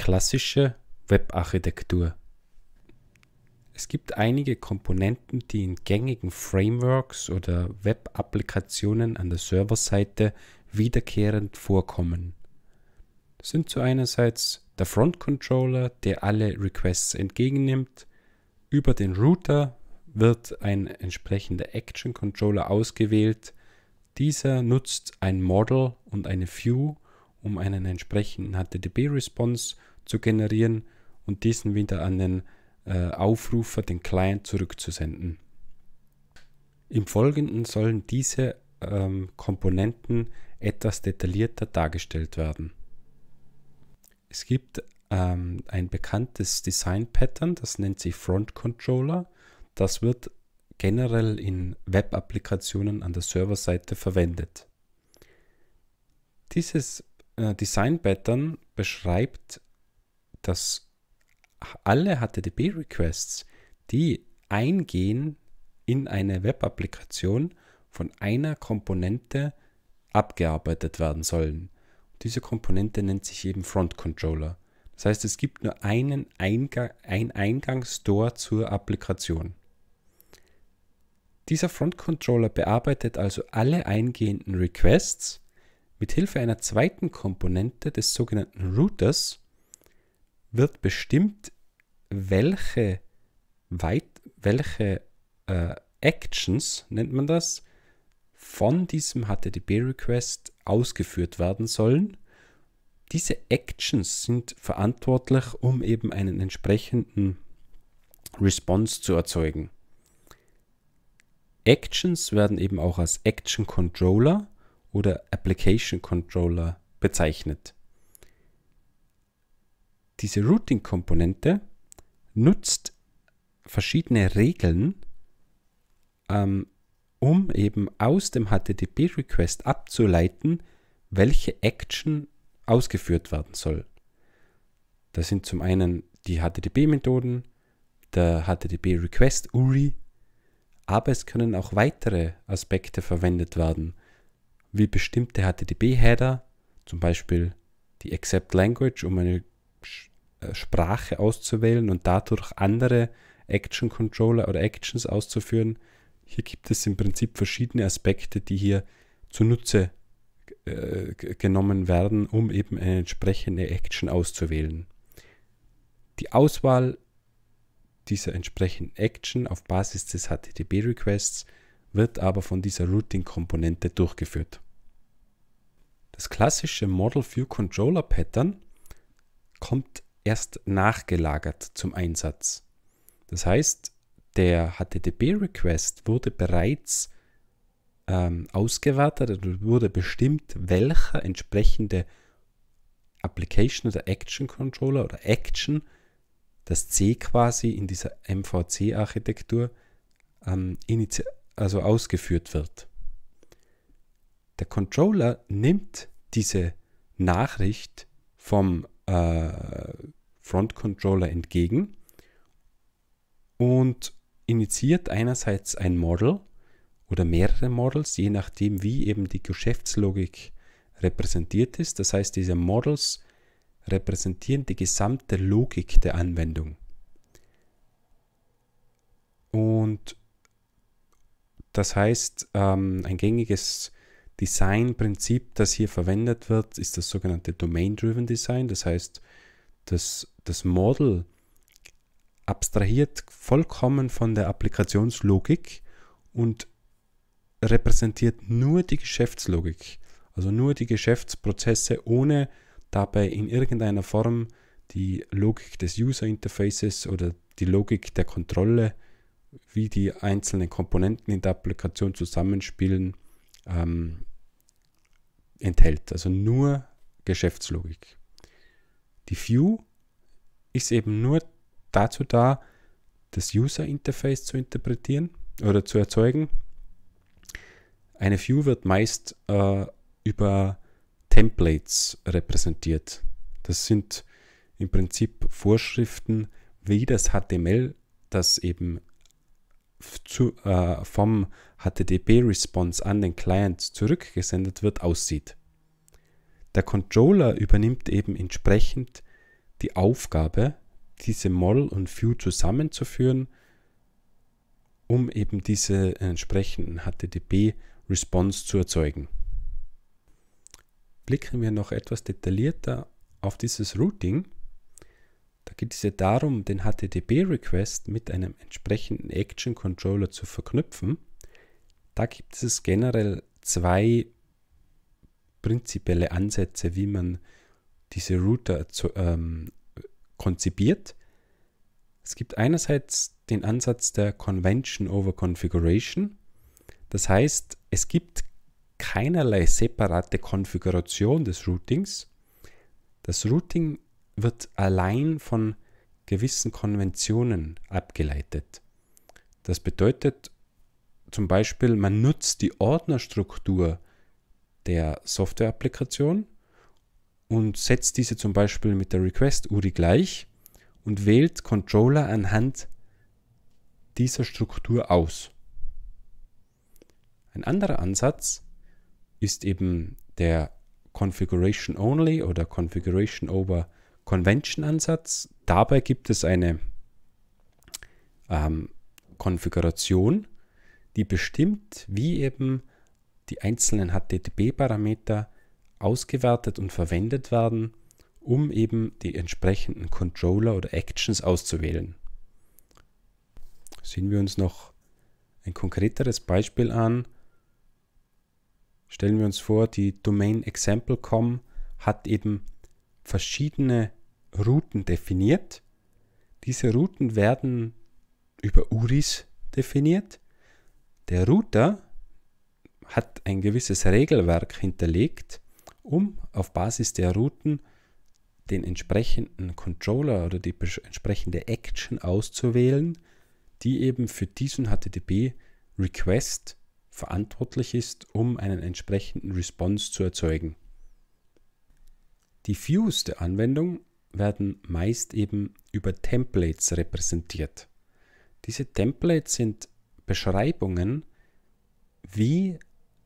klassische Webarchitektur. Es gibt einige Komponenten, die in gängigen Frameworks oder Web-Applikationen an der Serverseite wiederkehrend vorkommen. Das sind zu einerseits der Front Controller, der alle Requests entgegennimmt, über den Router wird ein entsprechender Action Controller ausgewählt. Dieser nutzt ein Model und eine View, um einen entsprechenden HTTP-Response zu generieren und diesen wieder an den äh, Aufrufer, den Client zurückzusenden. Im Folgenden sollen diese ähm, Komponenten etwas detaillierter dargestellt werden. Es gibt ähm, ein bekanntes Design-Pattern, das nennt sich Front Controller. Das wird generell in Web-Applikationen an der Serverseite verwendet. Dieses äh, Design-Pattern beschreibt dass alle HTTP-Requests, die eingehen in eine Web-Applikation, von einer Komponente abgearbeitet werden sollen. Diese Komponente nennt sich eben Front Controller. Das heißt, es gibt nur einen Eingang, ein Eingangstor zur Applikation. Dieser Front Controller bearbeitet also alle eingehenden Requests mit Hilfe einer zweiten Komponente des sogenannten Routers, wird bestimmt, welche, weit, welche äh, Actions, nennt man das, von diesem HTTP-Request ausgeführt werden sollen. Diese Actions sind verantwortlich, um eben einen entsprechenden Response zu erzeugen. Actions werden eben auch als Action Controller oder Application Controller bezeichnet. Diese Routing-Komponente nutzt verschiedene Regeln, ähm, um eben aus dem HTTP-Request abzuleiten, welche Action ausgeführt werden soll. Das sind zum einen die HTTP-Methoden, der HTTP-Request-URI, aber es können auch weitere Aspekte verwendet werden, wie bestimmte HTTP-Header, zum Beispiel die Accept Language, um eine äh, Sprache auszuwählen und dadurch andere Action-Controller oder Actions auszuführen. Hier gibt es im Prinzip verschiedene Aspekte, die hier zunutze äh, genommen werden, um eben eine entsprechende Action auszuwählen. Die Auswahl dieser entsprechenden Action auf Basis des HTTP-Requests wird aber von dieser Routing-Komponente durchgeführt. Das klassische Model View Controller Pattern kommt erst nachgelagert zum Einsatz. Das heißt, der HTTP-Request wurde bereits ähm, ausgewertet und wurde bestimmt, welcher entsprechende Application oder Action Controller oder Action, das C quasi in dieser MVC-Architektur, ähm, also ausgeführt wird. Der Controller nimmt diese Nachricht vom äh, Front-Controller entgegen und initiiert einerseits ein Model oder mehrere Models, je nachdem, wie eben die Geschäftslogik repräsentiert ist. Das heißt, diese Models repräsentieren die gesamte Logik der Anwendung. Und das heißt, ähm, ein gängiges Designprinzip, das hier verwendet wird, ist das sogenannte Domain-Driven Design. Das heißt, das, das Model abstrahiert vollkommen von der Applikationslogik und repräsentiert nur die Geschäftslogik, also nur die Geschäftsprozesse, ohne dabei in irgendeiner Form die Logik des User Interfaces oder die Logik der Kontrolle, wie die einzelnen Komponenten in der Applikation zusammenspielen, ähm, enthält, also nur Geschäftslogik. Die View ist eben nur dazu da, das User Interface zu interpretieren oder zu erzeugen. Eine View wird meist äh, über Templates repräsentiert. Das sind im Prinzip Vorschriften, wie das HTML, das eben zu, äh, vom HTTP-Response an den Client zurückgesendet wird, aussieht. Der Controller übernimmt eben entsprechend die Aufgabe, diese Moll und View zusammenzuführen, um eben diese entsprechenden HTTP-Response zu erzeugen. Blicken wir noch etwas detaillierter auf dieses Routing geht es ja darum, den HTTP-Request mit einem entsprechenden Action-Controller zu verknüpfen. Da gibt es generell zwei prinzipielle Ansätze, wie man diese Router zu, ähm, konzipiert. Es gibt einerseits den Ansatz der Convention over Configuration. Das heißt, es gibt keinerlei separate Konfiguration des Routings. Das Routing wird allein von gewissen Konventionen abgeleitet. Das bedeutet zum Beispiel, man nutzt die Ordnerstruktur der Software-Applikation und setzt diese zum Beispiel mit der Request-URI gleich und wählt Controller anhand dieser Struktur aus. Ein anderer Ansatz ist eben der Configuration Only oder Configuration Over Convention-Ansatz. Dabei gibt es eine ähm, Konfiguration, die bestimmt, wie eben die einzelnen HTTP-Parameter ausgewertet und verwendet werden, um eben die entsprechenden Controller oder Actions auszuwählen. Sehen wir uns noch ein konkreteres Beispiel an. Stellen wir uns vor, die Domain example.com hat eben verschiedene Routen definiert. Diese Routen werden über URIs definiert. Der Router hat ein gewisses Regelwerk hinterlegt, um auf Basis der Routen den entsprechenden Controller oder die entsprechende Action auszuwählen, die eben für diesen HTTP-Request verantwortlich ist, um einen entsprechenden Response zu erzeugen. Die Views der Anwendung werden meist eben über Templates repräsentiert. Diese Templates sind Beschreibungen, wie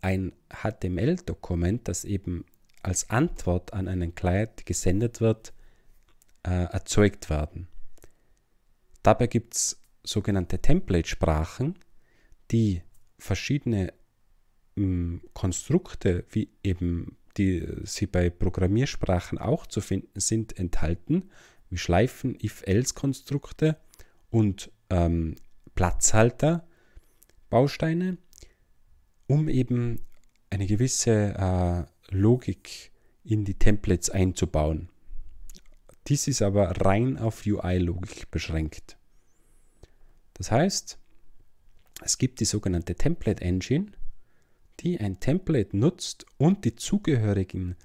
ein HTML-Dokument, das eben als Antwort an einen Client gesendet wird, äh, erzeugt werden. Dabei gibt es sogenannte Template-Sprachen, die verschiedene mh, hm, Konstrukte wie eben die sie bei Programmiersprachen auch zu finden sind, enthalten, wie Schleifen, If-Else-Konstrukte und ähm, Platzhalter-Bausteine, um eben eine gewisse äh, Logik in die Templates einzubauen. Dies ist aber rein auf UI-Logik beschränkt. Das heißt, es gibt die sogenannte Template Engine, die ein Template nutzt und die zugehörigen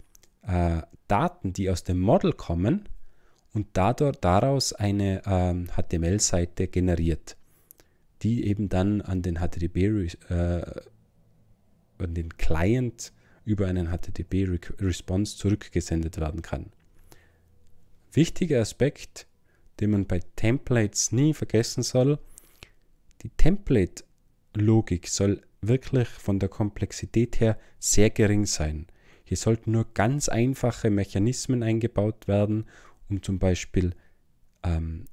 äh, Daten, die aus dem Model kommen, und dadurch, daraus eine ähm, HTML-Seite generiert, die eben dann an den HTTP, äh, an den Client über einen HTTP-Response zurückgesendet werden kann. Wichtiger Aspekt, den man bei Templates nie vergessen soll, die Template-Logik soll wirklich von der Komplexität her sehr gering sein. Hier sollten nur ganz einfache Mechanismen eingebaut werden, um zum Beispiel ähm,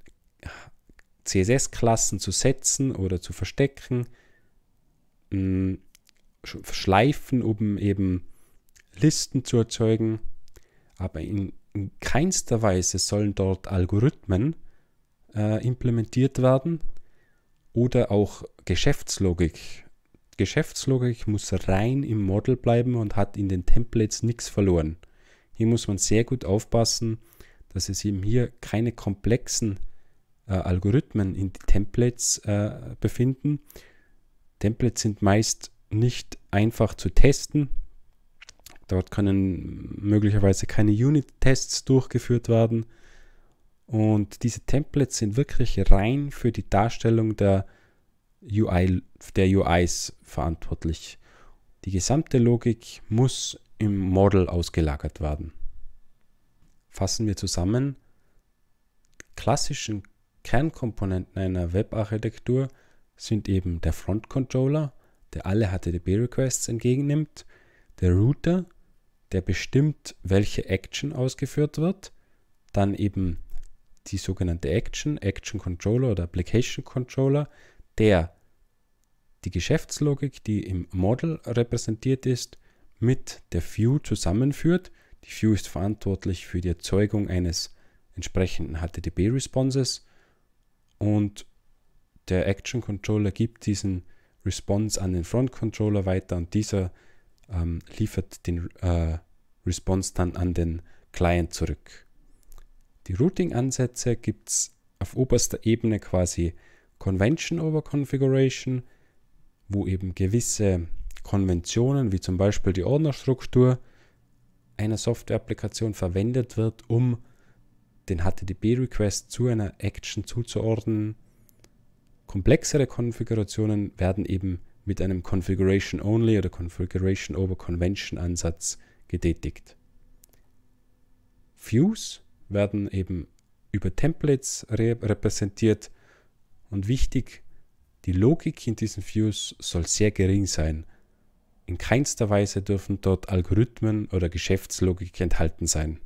CSS-Klassen zu setzen oder zu verstecken, mh, mm, Schleifen, um eben Listen zu erzeugen. Aber in, in keinster Weise sollen dort Algorithmen äh, implementiert werden oder auch Geschäftslogik Geschäftslogik muss rein im Model bleiben und hat in den Templates nichts verloren. Hier muss man sehr gut aufpassen, dass es eben hier keine komplexen äh, Algorithmen in die Templates äh, befinden. Templates sind meist nicht einfach zu testen. Dort können möglicherweise keine Unit-Tests durchgeführt werden. Und diese Templates sind wirklich rein für die Darstellung der UI, der UIs verantwortlich. Die gesamte Logik muss im Model ausgelagert werden. Fassen wir zusammen, klassischen Kernkomponenten einer Webarchitektur sind eben der Front Controller, der alle HTTP Requests entgegennimmt, der Router, der bestimmt, welche Action ausgeführt wird, dann eben die sogenannte Action, Action Controller oder Application Controller, der die Geschäftslogik, die im Model repräsentiert ist, mit der View zusammenführt. Die View ist verantwortlich für die Erzeugung eines entsprechenden HTTP-Responses und der Action Controller gibt diesen Response an den Front Controller weiter und dieser ähm, liefert den äh, Response dann an den Client zurück. Die Routing-Ansätze gibt es auf oberster Ebene quasi Convention over Configuration, wo eben gewisse Konventionen, wie zum Beispiel die Ordnerstruktur einer Software-Applikation verwendet wird, um den HTTP-Request zu einer Action zuzuordnen. Komplexere Konfigurationen werden eben mit einem Configuration Only oder Configuration over Convention Ansatz getätigt. Views werden eben über Templates repräsentiert, und wichtig, die Logik in diesen Views soll sehr gering sein. In keinster Weise dürfen dort Algorithmen oder Geschäftslogik enthalten sein.